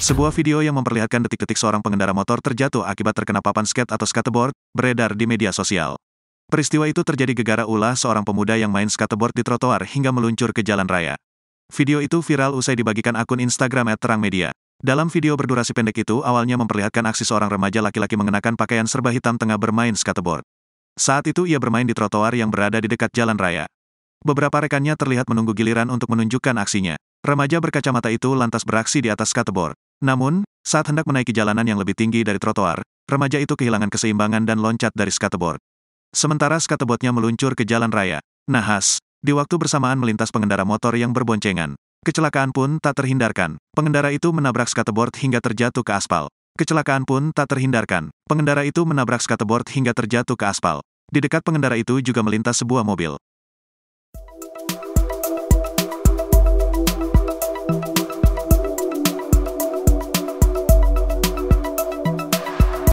Sebuah video yang memperlihatkan detik-detik seorang pengendara motor terjatuh akibat terkena papan skate atau skateboard, beredar di media sosial. Peristiwa itu terjadi gegara ulah seorang pemuda yang main skateboard di trotoar hingga meluncur ke jalan raya. Video itu viral usai dibagikan akun Instagram @terangmedia. Dalam video berdurasi pendek itu awalnya memperlihatkan aksi seorang remaja laki-laki mengenakan pakaian serba hitam tengah bermain skateboard. Saat itu ia bermain di trotoar yang berada di dekat jalan raya. Beberapa rekannya terlihat menunggu giliran untuk menunjukkan aksinya. Remaja berkacamata itu lantas beraksi di atas skateboard. Namun, saat hendak menaiki jalanan yang lebih tinggi dari trotoar, remaja itu kehilangan keseimbangan dan loncat dari skateboard. Sementara skateboardnya meluncur ke jalan raya. Nahas, di waktu bersamaan melintas pengendara motor yang berboncengan. Kecelakaan pun tak terhindarkan. Pengendara itu menabrak skateboard hingga terjatuh ke aspal. Kecelakaan pun tak terhindarkan. Pengendara itu menabrak skateboard hingga terjatuh ke aspal. Di dekat pengendara itu juga melintas sebuah mobil.